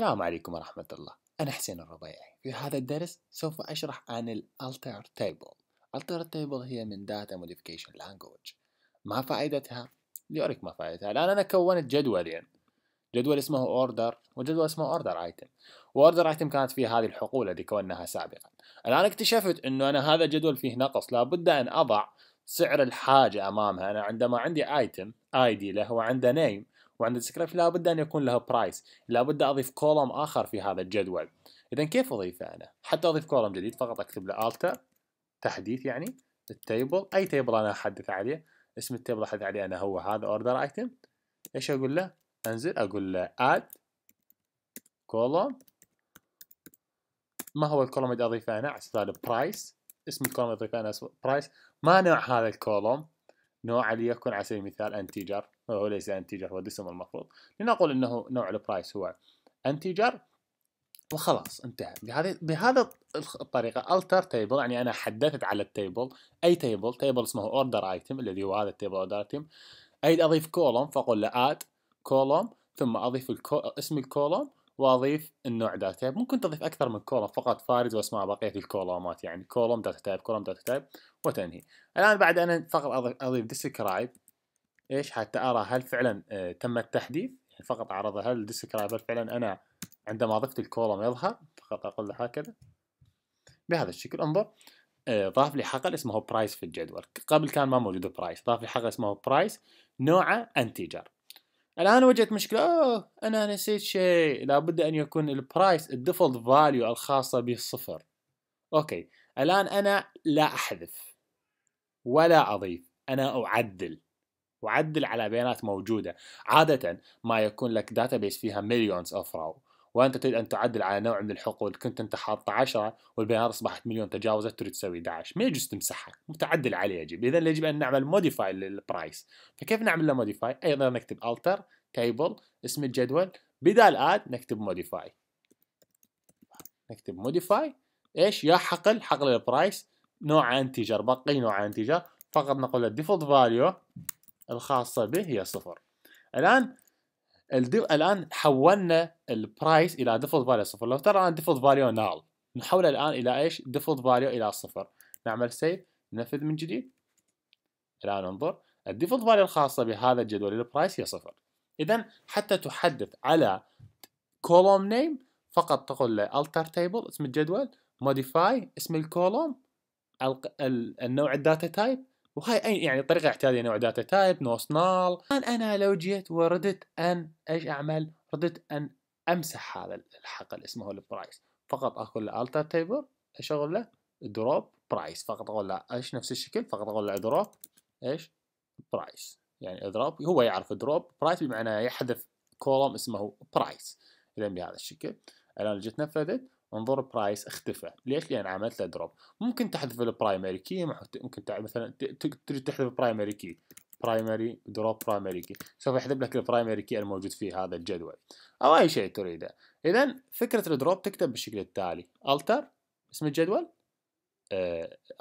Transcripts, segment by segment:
السلام عليكم ورحمة الله أنا حسين الربيعي في هذا الدرس سوف أشرح عن الـ Alter Table Alter Table هي من Data Modification Language ما فائدتها؟ لأريك ما فائدتها الآن أنا كونت جدولين جدول اسمه Order وجدول اسمه Order Item وأوردر Item كانت فيها هذه الحقول اللي كوناها سابقا الآن اكتشفت أنه أنا هذا الجدول فيه نقص لابد أن أضع سعر الحاجة أمامها أنا عندما عندي Item ID له وعنده Name وعند السكريبت لابد أن يكون لها برايس لابد أضيف كولوم آخر في هذا الجدول إذا كيف أضيفه أنا؟ حتى أضيف كولوم جديد فقط أكتب له alter تحديث يعني التيبل أي تيبل أنا أحدث عليه اسم التيبل أحدث عليه أنا هو هذا اوردر ايتم. إيش أقول له؟ أنزل أقول له اد كولوم ما هو الكولوم اللي أضيفه أنا؟ على برايس اسم الكولوم اللي أضيفه أنا برايس ما نوع هذا الكولوم؟ نوع ليكن على سبيل المثال انتيجر وهو ليس انتيجر هو دسم المفروض لنقول انه نوع البرايس هو انتيجر وخلاص انتهى بهذه بهذا الطريقه التر تيبل يعني انا حددت على التيبل اي تيبل تيبل اسمه اوردر ايتم الذي هو هذا التيبل اوردر ايتم اريد اضيف كولوم فاقول له اد كولوم ثم اضيف الكو... اسم الكولوم واضيف النوع داتا تايب ممكن تضيف اكثر من كولوم فقط فارز واسماء بقيه الكولومات يعني كولوم داتا تايب كولوم داتا تايب وتنهي الان بعد انا فقط اضيف, ديسكرايب ايش حتى ارى هل فعلا آه تم التحديث يعني فقط اعرض هل ديسكرايب هل فعلا انا عندما ضفت الكولوم يظهر فقط اقول له هكذا بهذا الشكل انظر آه، ضاف لي حقل اسمه برايس في الجدول قبل كان ما موجود برايس ضاف لي حقل اسمه برايس نوعه انتجر الان وجدت مشكله اوه انا نسيت شيء لابد ان يكون البرايس الديفولت فاليو الخاصه به صفر اوكي الان انا لا احذف ولا اضيف انا اعدل وعدل على بيانات موجودة عادة ما يكون لك داتابيس فيها مليونز اوف راو وانت تريد ان تعدل على نوع من الحقول كنت انت حاطه 10 والبيانات اصبحت مليون تجاوزت تريد تسوي 11 ما يجوز تمسحها متعدل عليه يجب اذا يجب ان نعمل موديفاي للبرايس فكيف نعمل له موديفاي ايضا نكتب التر تيبل اسم الجدول بدال اد نكتب موديفاي نكتب موديفاي ايش يا حقل حقل البرايس نوع انتجر بقي نوع انتجر فقط نقول الديفولت فاليو الخاصه به هي صفر الان الان حولنا البرايس الى ديفولت فاليو صفر لو ترى الان ديفولت فاليو نال نحوله الان الى ايش ديفولت فاليو الى صفر نعمل سيف ننفذ من جديد الان انظر الديفولت فاليو الخاصه بهذا الجدول البرايس هي صفر اذا حتى تحدث على كولوم نيم فقط تقول له alter table اسم الجدول modify اسم الكولوم النوع الداتا تايب وهاي أي يعني طريقة اعتيادية نوع داتا تايب نو سنال أنا لو جيت وردت أن إيش أعمل ردت أن أمسح هذا الحقل اسمه البرايس فقط أقول له التر تيبل إيش أقول له دروب برايس فقط أقول له إيش نفس الشكل فقط أقول له دروب إيش برايس يعني دروب هو يعرف دروب برايس بمعنى يحذف كولوم اسمه برايس إذا بهذا الشكل الآن جيت نفذت انظر برايس اختفى ليش لان عملت له دروب ممكن تحذف البرايمري كي ممكن مثلا تريد تحذف البرايمري كي برايمري دروب برايمري كي سوف يحذف لك البرايمري كي الموجود في هذا الجدول او اي شيء تريده اذا فكره الدروب تكتب بالشكل التالي التر اسم الجدول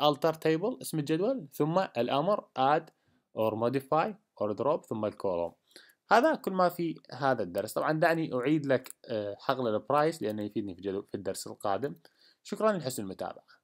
التر آه، تيبل اسم الجدول ثم الامر اد اور موديفاي اور دروب ثم الكولوم هذا كل ما في هذا الدرس طبعا دعني أعيد لك آه، حقل البرايس لأنه يفيدني في الدرس القادم شكرا لحسن المتابعة